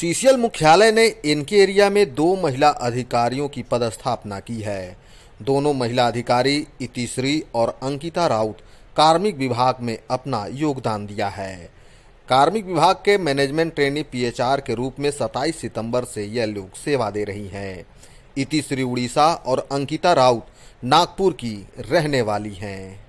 CCL मुख्यालय ने इनके एरिया में दो महिला अधिकारियों की पदस्थापना की है दोनों महिला अधिकारी इतिश्री और अंकिता राउत कार्मिक विभाग में अपना योगदान दिया है कार्मिक विभाग के मैनेजमेंट ट्रेनी पीएचआर के रूप में 27 सितंबर से यह लोग सेवा दे रही हैं इतिश्री उड़ीसा और अंकिता राउत नागपुर की रहने वाली हैं